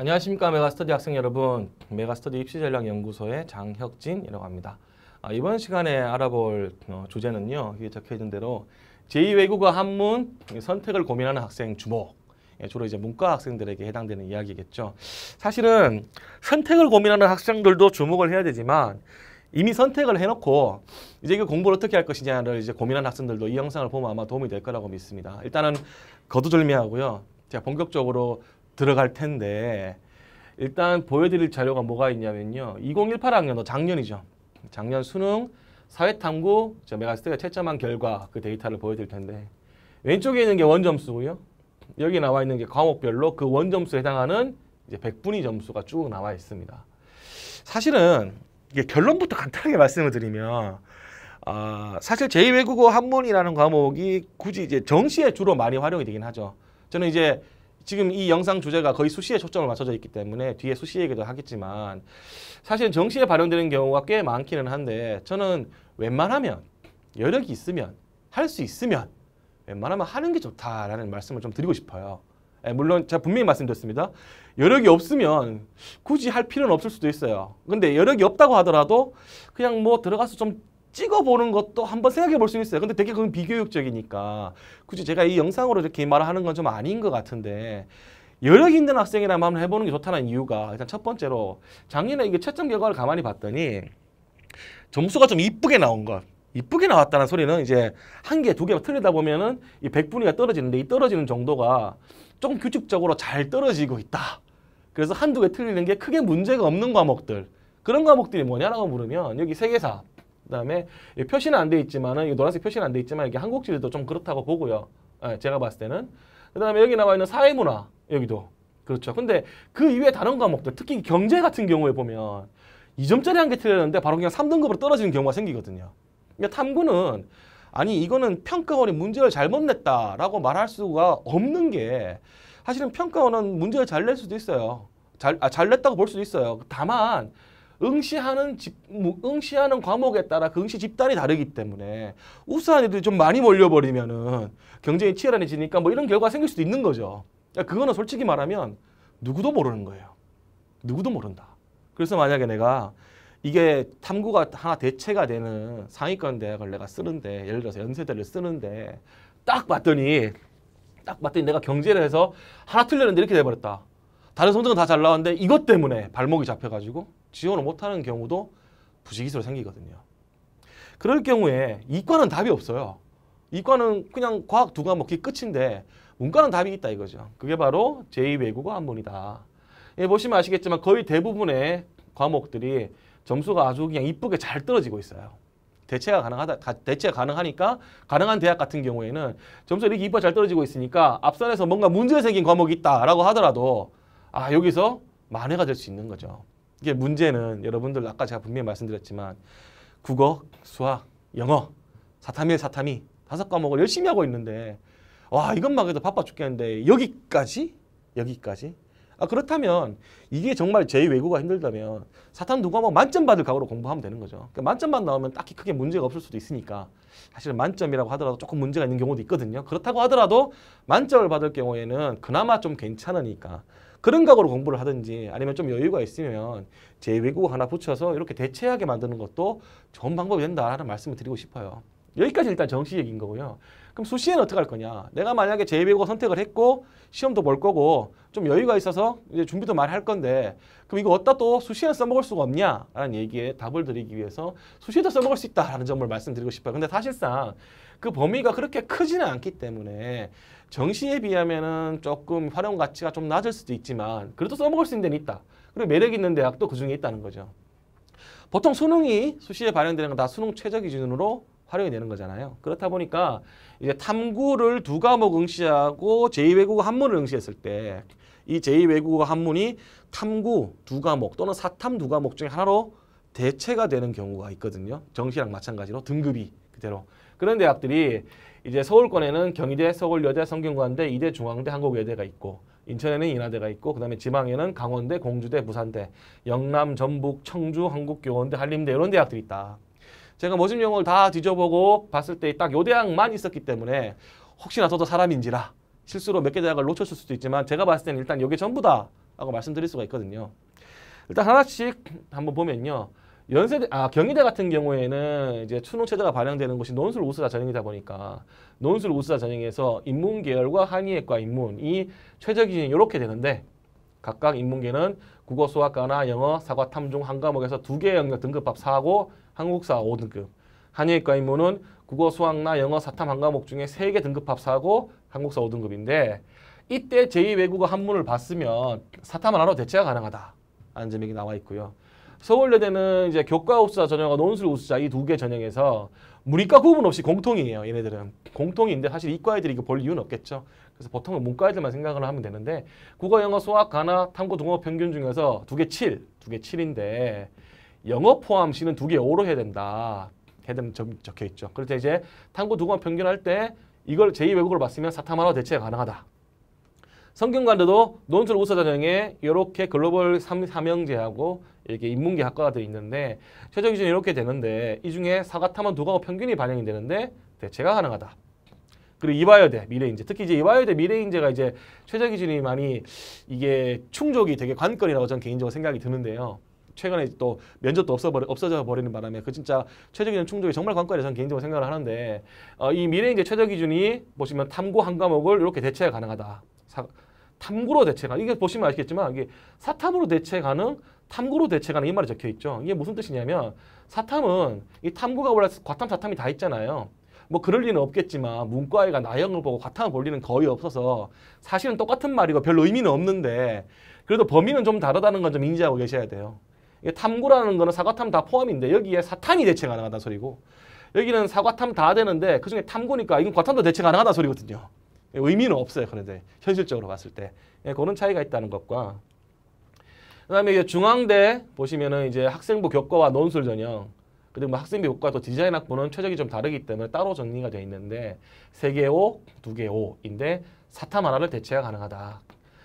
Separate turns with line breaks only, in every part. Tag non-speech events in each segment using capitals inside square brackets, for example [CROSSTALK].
안녕하십니까 메가스터디 학생 여러분 메가스터디 입시전략연구소의 장혁진이라고 합니다 아, 이번 시간에 알아볼 어, 주제는요 여기 적혀있는 대로 제2외국어 한문 선택을 고민하는 학생 주목 예, 주로 이제 문과 학생들에게 해당되는 이야기겠죠 사실은 선택을 고민하는 학생들도 주목을 해야 되지만 이미 선택을 해놓고 이제 이 공부를 어떻게 할 것이냐를 이제 고민하는 학생들도 이 영상을 보면 아마 도움이 될 거라고 믿습니다 일단은 거두절미하고요 제가 본격적으로 들어갈 텐데 일단 보여드릴 자료가 뭐가 있냐면요. 2018학년도 작년이죠. 작년 수능 사회탐구 메가스트가 채점한 결과 그 데이터를 보여드릴 텐데 왼쪽에 있는 게 원점수고요. 여기 나와 있는 게 과목별로 그 원점수에 해당하는 이제 0분위 점수가 쭉 나와 있습니다. 사실은 이게 결론부터 간단하게 말씀을 드리면 아, 사실 제2외국어 한문이라는 과목이 굳이 이제 정시에 주로 많이 활용이 되긴 하죠. 저는 이제 지금 이 영상 주제가 거의 수시에 초점을 맞춰져 있기 때문에 뒤에 수시 얘기도 하겠지만 사실 정시에 발현되는 경우가 꽤 많기는 한데 저는 웬만하면 여력이 있으면 할 수 있으면 웬만하면 하는 게 좋다라는 말씀을 좀 드리고 싶어요. 예, 물론 제가 분명히 말씀드렸습니다. 여력이 없으면 굳이 할 필요는 없을 수도 있어요. 근데 여력이 없다고 하더라도 그냥 뭐 들어가서 좀 찍어보는 것도 한번 생각해 볼 수 있어요. 근데 되게 그건 비교육적이니까 굳이 제가 이 영상으로 이렇게 말을 하는 건 좀 아닌 것 같은데 여력이 있는 학생이라면 한번 해보는 게 좋다는 이유가 일단 첫 번째로 작년에 이게 채점 결과를 가만히 봤더니 점수가 좀 이쁘게 나온 것 이쁘게 나왔다는 소리는 이제 한 개, 두 개가 틀리다 보면은 이 100분위가 떨어지는데 이 떨어지는 정도가 조금 규칙적으로 잘 떨어지고 있다. 그래서 한두 개 틀리는 게 크게 문제가 없는 과목들 그런 과목들이 뭐냐라고 물으면 여기 세계사 그다음에 표시는 안 돼 있지만은 이 노란색 표시는 안 돼 있지만 이게 한국지리도 좀 그렇다고 보고요. 예, 제가 봤을 때는 그다음에 여기 나와 있는 사회문화 여기도 그렇죠. 근데 그이외 다른 과목들 특히 경제 같은 경우에 보면 이점짜리 한 개 틀렸는데 바로 그냥 삼등급으로 떨어지는 경우가 생기거든요. 그러니까 탐구는 아니 이거는 평가원이 문제를 잘못 냈다라고 말할 수가 없는 게 사실은 평가원은 문제를 잘 낼 수도 있어요. 잘, 아, 잘 냈다고 볼 수도 있어요. 다만 응시하는 집, 뭐, 응시하는 과목에 따라 그 응시 집단이 다르기 때문에 우수한 애들이 좀 많이 몰려버리면은 경쟁이 치열해지니까 뭐 이런 결과가 생길 수도 있는 거죠. 그러니까 그거는 솔직히 말하면 누구도 모르는 거예요. 누구도 모른다. 그래서 만약에 내가 이게 탐구가 하나 대체가 되는 상위권 대학을 내가 쓰는데 예를 들어서 연세대를 쓰는데 딱 봤더니 딱 봤더니 내가 경제를 해서 하나 틀렸는데 이렇게 돼버렸다. 다른 성적은 다 잘 나왔는데 이것 때문에 발목이 잡혀가지고 지원을 못하는 경우도 부지기수로 생기거든요. 그럴 경우에 이과는 답이 없어요. 이과는 그냥 과학 두 과목이 끝인데 문과는 답이 있다 이거죠. 그게 바로 제2외국어 한문이다. 예, 보시면 아시겠지만 거의 대부분의 과목들이 점수가 아주 그냥 이쁘게 잘 떨어지고 있어요. 대체가 가능하다, 대체가 가능하니까 가능한 대학 같은 경우에는 점수가 이렇게 이뻐 잘 떨어지고 있으니까 앞선에서 뭔가 문제 생긴 과목이 있다라고 하더라도 아 여기서 만회가 될 수 있는 거죠. 이게 문제는 여러분들 아까 제가 분명히 말씀드렸지만 국어, 수학, 영어, 사탐일, 사탐이 다섯 과목을 열심히 하고 있는데 와 이것만 해도 바빠 죽겠는데 여기까지? 여기까지? 아 그렇다면 이게 정말 제외외고가 힘들다면 사탐 두 과목 만점 받을 각오로 공부하면 되는 거죠. 그러니까 만점만 나오면 딱히 크게 문제가 없을 수도 있으니까 사실 만점이라고 하더라도 조금 문제가 있는 경우도 있거든요. 그렇다고 하더라도 만점을 받을 경우에는 그나마 좀 괜찮으니까 그런 각오로 공부를 하든지 아니면 좀 여유가 있으면 제외국어 하나 붙여서 이렇게 대체하게 만드는 것도 좋은 방법이 된다라는 말씀을 드리고 싶어요. 여기까지 일단 정시 얘기인 거고요. 그럼 수시에는 어떻게 할 거냐? 내가 만약에 제외국어 선택을 했고 시험도 볼 거고 좀 여유가 있어서 이제 준비도 많이 할 건데 그럼 이거 어디다 또 수시에 써먹을 수가 없냐라는 얘기에 답을 드리기 위해서 수시에도 써먹을 수 있다라는 점을 말씀드리고 싶어요. 근데 사실상 그 범위가 그렇게 크지는 않기 때문에 정시에 비하면은 조금 활용 가치가 좀 낮을 수도 있지만 그래도 써먹을 수 있는 데는 있다. 그리고 매력 있는 대학도 그중에 있다는 거죠. 보통 수능이 수시에 발행되는 건 다 수능 최저 기준으로 활용이 되는 거잖아요. 그렇다 보니까 이제 탐구를 두 과목 응시하고 제2외국어 한문을 응시했을 때 이 제2외국어 한문이 탐구 두 과목 또는 사탐 두 과목 중에 하나로 대체가 되는 경우가 있거든요. 정시랑 마찬가지로 등급이 그대로. 그런 대학들이 이제 서울권에는 경희대, 서울여대, 성균관대, 이대, 중앙대, 한국외대가 있고 인천에는 인하대가 있고 그다음에 지방에는 강원대, 공주대, 부산대, 영남, 전북, 청주, 한국교원대, 한림대 이런 대학들이 있다. 제가 모집 용을다 뒤져보고 봤을 때 딱 요 대학만 있었기 때문에 혹시나 저도 사람인지라 실수로 몇 개 대학을 놓쳤을 수도 있지만 제가 봤을 때는 일단 요게 전부다 라고 말씀드릴 수가 있거든요. 일단 하나씩 한번 보면요. 연세대, 아, 경희대 같은 경우에는 이제 추농체제가 발행되는 곳이 논술 우수자 전형이다 보니까 논술 우수자 전형에서 인문계열과 한의학과 인문이 최저기준이 이렇게 되는데 각각 인문계는 국어, 수학과나 영어, 사과, 탐중 한 과목에서 두 개의 영역 등급합 4고 한국사 5등급 한의학과 인문은 국어, 수학나 영어, 사탐 한 과목 중에 세 개 등급합 4고 한국사 5등급인데 이때 제2외국어 한문을 봤으면 사탐 하나로 대체가 가능하다. 안는 점이 나와 있고요. 서울여대는 이제 교과 우수자 전형과 논술 우수자 이 두 개 전형에서 문이과 구분 없이 공통이에요. 얘네들은 공통인데 사실 이과 애들이 이거 볼 이유는 없겠죠. 그래서 보통은 문과 애들만 생각을 하면 되는데 국어, 영어, 수학, 가나, 탐구, 동어 평균 중에서 두개 칠, 두개 칠인데 영어 포함 시는 두개 오로 해야 된다. 해야 되 적혀 있죠. 그럴 때 이제 탐구, 동어 평균 할 때 이걸 제2외국어로 봤으면 사탐하나 대체 가능하다. 성균관대도 논술 우사자정에 이렇게 글로벌 삼형제하고 이렇게 인문계 학과가 돼 있는데 최저 기준이 이렇게 되는데 이 중에 사과탐험 두과목 평균이 반영이 되는데 대체가 가능하다. 그리고 이화여대 미래인재 특히 이제 이화여대 미래인재가 이제 최저 기준이 많이 이게 충족이 되게 관건이라고 저는 개인적으로 생각이 드는데요. 최근에 또 면접도 없어버리, 없어져 버리는 바람에 그 진짜 최저 기준 충족이 정말 관건이라 저는 개인적으로 생각을 하는데 어, 이 미래인재 최저 기준이 보시면 탐구 한 과목을 이렇게 대체가 가능하다. 사, 탐구로 대체 가능. 이게 보시면 아시겠지만 이게 사탐으로 대체 가능, 탐구로 대체 가능 이 말이 적혀 있죠. 이게 무슨 뜻이냐면 사탐은 이 탐구가 원래 과탐, 사탐이 다 있잖아요. 뭐 그럴 리는 없겠지만 문과애가 나형을 보고 과탐을 볼 리는 거의 없어서 사실은 똑같은 말이고 별로 의미는 없는데 그래도 범위는 좀 다르다는 건 좀 인지하고 계셔야 돼요. 이게 탐구라는 거는 사과탐 다 포함인데 여기에 사탐이 대체 가능하다는 소리고 여기는 사과탐 다 되는데 그중에 탐구니까 이건 과탐도 대체 가능하다는 소리거든요. 의미는 없어요. 그런데 현실적으로 봤을 때 예, 그런 차이가 있다는 것과 그다음에 이제 중앙대 보시면은 이제 학생부 교과와 논술 전형 그리고 뭐 학생부 교과 또 디자인 학부는 최적이 좀 다르기 때문에 따로 정리가 되어 있는데 세개 오, 두개 오인데 사탐 하나를 대체가 가능하다.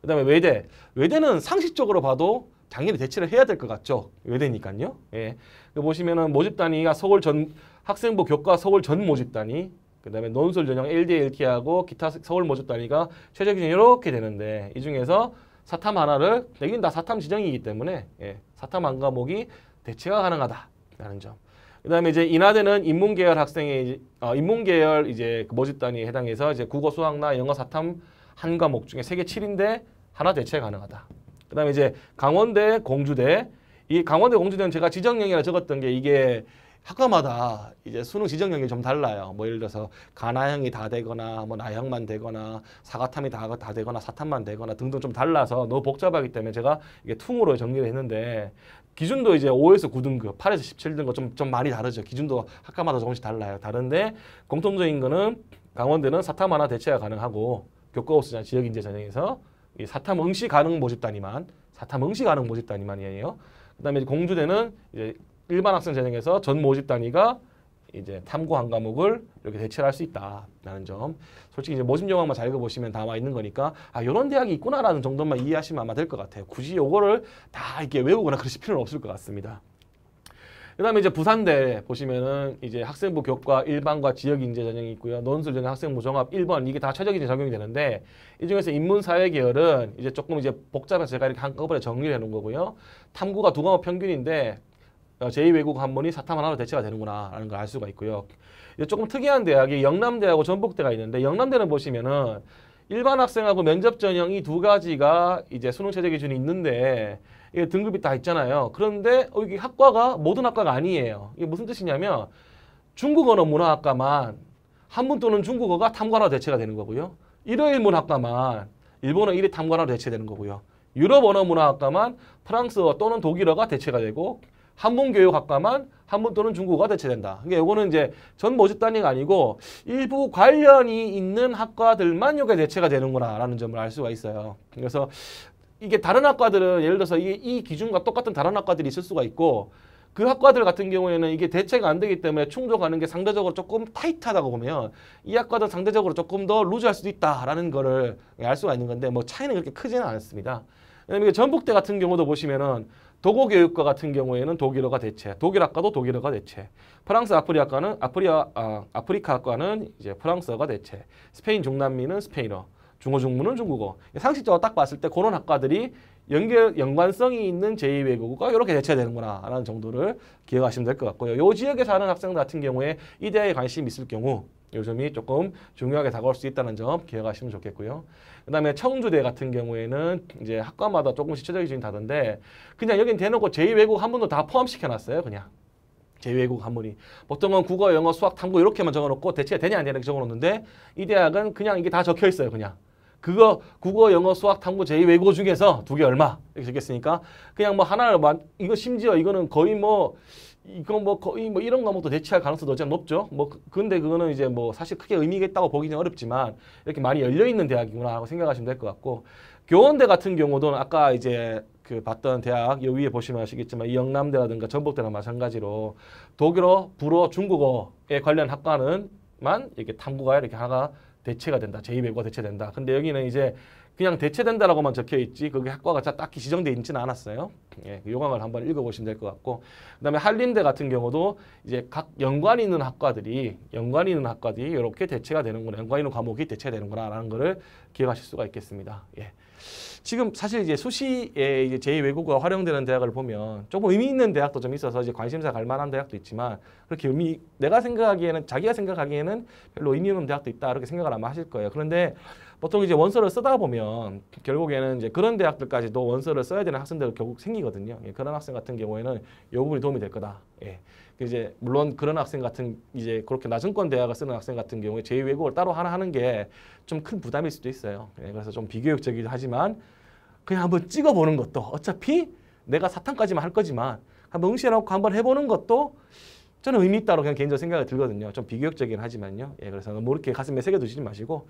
그다음에 외대 외대는 상식적으로 봐도 당연히 대체를 해야 될 것 같죠. 외대니까요. 예. 그 보시면은 모집 단위가 서울 전 학생부 교과 서울 전 모집 단위 그다음에 논술 전형 LDLT하고 기타 서울 모집 단위가 최저 기준이 이렇게 되는데 이 중에서 사탐 하나를 여기는 다 사탐 지정이기 때문에 예, 사탐 한 과목이 대체가 가능하다라는 점. 그다음에 이제 인하대는 인문 계열 학생의 어, 인문 계열 이제 그 모집 단위에 해당해서 이제 국어, 수학나 영어 사탐 한 과목 중에 세계 7인데 하나 대체 가능하다. 그다음에 이제 강원대, 공주대 이 강원대 공주대는 제가 지정령이라 적었던 게 이게 학과마다 이제 수능 지정 영역이 좀 달라요. 뭐 예를 들어서 가나형이 다 되거나 뭐 나형만 되거나 사과탐이 다, 다 되거나 사탐만 되거나 등등 좀 달라서 너무 복잡하기 때문에 제가 이게 퉁으로 정리를 했는데 기준도 이제 5에서 9등급, 8에서 17등급 좀, 좀 많이 다르죠. 기준도 학과마다 조금씩 달라요. 다른데 공통적인 거는 강원대는 사탐 하나 대체가 가능하고 교과우수전 지역인재 전형에서 이 사탐 응시 가능 모집단이만 사탐 응시 가능 모집단이만이에요 그다음에 공주대는 이제 일반 학생 재능에서 전 모집 단위가 이제 탐구 한 과목을 이렇게 대체할 수 있다라는 점. 솔직히 이제 모집 영화만 잘 읽어보시면 담아 있는 거니까 아 이런 대학이 있구나라는 정도만 이해하시면 아마 될 것 같아요. 굳이 요거를 다 이렇게 외우거나 [LAUGHS] 그러실 필요는 없을 것 같습니다. 그다음에 이제 부산대 보시면은 이제 학생부 교과 일반과 지역 인재 전형이 있고요. 논술 전형 학생부 종합 1번 이게 다 최적 인재 적용이 되는데 이 중에서 인문 사회 계열은 이제 조금 이제 복잡해서 제가 이렇게 한꺼번에 정리를 해 놓은 거고요. 탐구가 두 과목 평균인데 어, 제2외국 한문이 사탐 하나로 대체가 되는구나라는 걸 알 수가 있고요. 조금 특이한 대학이 영남대하고 전북대가 있는데 영남대는 보시면은 일반 학생하고 면접 전형이 두 가지가 이제 수능 최저 기준이 있는데 이게 등급이 다 있잖아요. 그런데 어, 이게 학과가 모든 학과가 아니에요. 이게 무슨 뜻이냐면 중국어는 문화학과만 한문 또는 중국어가 탐관화 대체가 되는 거고요. 일어일 문학과만 일본어 일이 탐관화로 대체되는 거고요. 유럽 언어 문화학과만 프랑스어 또는 독일어가 대체가 되고 한문교육학과만 한문 또는 중국어가 대체된다. 그러니까 이거는 이제 전 모집단위가 아니고 일부 관련이 있는 학과들만 이게 대체가 되는구나라는 점을 알 수가 있어요. 그래서 이게 다른 학과들은 예를 들어서 이, 이 기준과 똑같은 다른 학과들이 있을 수가 있고 그 학과들 같은 경우에는 이게 대체가 안 되기 때문에 충족하는 게 상대적으로 조금 타이트하다고 보면 이 학과는 상대적으로 조금 더 루즈할 수도 있다라는 거를 알 수가 있는 건데 뭐 차이는 그렇게 크지는 않습니다. 왜냐면 전북대 같은 경우도 보시면은 도고 교육과 같은 경우에는 독일어가 대체, 독일학과도 독일어가 대체, 프랑스 아프리아과는 아프리아 아, 아프리카학과는 이제 프랑스어가 대체, 스페인 중남미는 스페인어, 중어 중문은 중국어. 상식적으로 딱 봤을 때 그런 학과들이 연결 연관성이 있는 제2외국어가 이렇게 대체되는구나라는 정도를 기억하시면 될 것 같고요. 요 지역에 사는 학생 같은 경우에 이 대에 관심이 있을 경우 요점이 조금 중요하게 다가올 수 있다는 점 기억하시면 좋겠고요. 그다음에 청주대 같은 경우에는 이제 학과마다 조금씩 최저기준이 다른데 그냥 여긴 대놓고 제2외국 한문도다 포함시켜놨어요. 그냥. 제외국 한문이 보통은 국어, 영어, 수학, 탐구 이렇게만 적어놓고 대체 되냐 안 되냐 이렇게 적어놓는데 이 대학은 그냥 이게 다 적혀 있어요 그냥 그거 국어, 영어, 수학, 탐구, 제2외고 중에서 두 개 얼마 이렇게 적혀있으니까 그냥 뭐 하나를 만 이거 심지어 이거는 거의 뭐 이건 뭐 거의 뭐 이런 과목도 대체할 가능성도 어찌나 높죠. 뭐 그, 근데 그거는 이제 뭐 사실 크게 의미가 있다고 보기는 어렵지만 이렇게 많이 열려 있는 대학이구나 하고 생각하시면 될 것 같고 교원대 같은 경우도 아까 이제 그 봤던 대학 여 위에 보시면 아시겠지만 이 영남대라든가 전북대나 마찬가지로 독일어, 불어, 중국어에 관련 학과는만 이렇게 탐구가 이렇게 하나 대체가 된다. 제2외국 대체된다. 근데 여기는 이제 그냥 대체된다라고만 적혀 있지 그게 학과가 딱히 지정돼 있지는 않았어요. 예, 그 요강을 한번 읽어보시면 될 것 같고 그다음에 한림대 같은 경우도 이제 각 연관이 있는 학과들이 연관이 있는 학과들이 이렇게 대체가 되는거나 연관이 있는 과목이 대체되는거나라는 거를 기억하실 수가 있겠습니다. 예. 지금 사실 이제 수시에 이제 제2외국어가 활용되는 대학을 보면 조금 의미 있는 대학도 좀 있어서 이제 관심사 갈 만한 대학도 있지만 그렇게 의미 내가 생각하기에는 자기가 생각하기에는 별로 의미 없는 대학도 있다 이렇게 생각을 아마 하실 거예요. 그런데 보통 이제 원서를 쓰다 보면 결국에는 이제 그런 대학들까지도 원서를 써야 되는 학생들 결국 생기거든요. 예, 그런 학생 같은 경우에는 이 부분이 도움이 될 거다. 예. 그 이제 물론 그런 학생 같은 이제 그렇게 낮은권 대학을 쓰는 학생 같은 경우에 제2외국어를 따로 하나 하는 게 좀 큰 부담일 수도 있어요. 예, 그래서 좀 비교육적이긴 하지만 그냥 한번 찍어보는 것도 어차피 내가 사탕까지만 할 거지만 한번 응시해놓고 한번 해보는 것도 저는 의미 있다고 그냥 개인적으로 생각이 들거든요. 좀 비교육적이긴 하지만요. 예, 그래서 너무 뭐 이렇게 가슴에 새겨두시지 마시고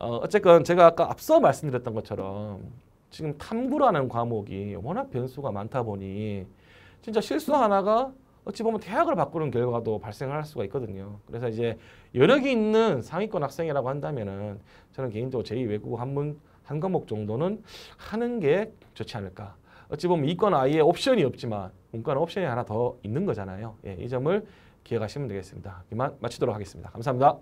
어, 어쨌건 제가 아까 앞서 말씀드렸던 것처럼 지금 탐구라는 과목이 워낙 변수가 많다 보니 진짜 실수 하나가 어찌 보면 대학을 바꾸는 결과도 발생할 수가 있거든요. 그래서 이제 여력이 있는 상위권 학생이라고 한다면은 저는 개인적으로 제2외국어 한문 한 과목 정도는 하는 게 좋지 않을까. 어찌 보면 이건 아예 옵션이 없지만 문과는 옵션이 하나 더 있는 거잖아요. 예, 이 점을 기억하시면 되겠습니다. 이만 마치도록 하겠습니다. 감사합니다.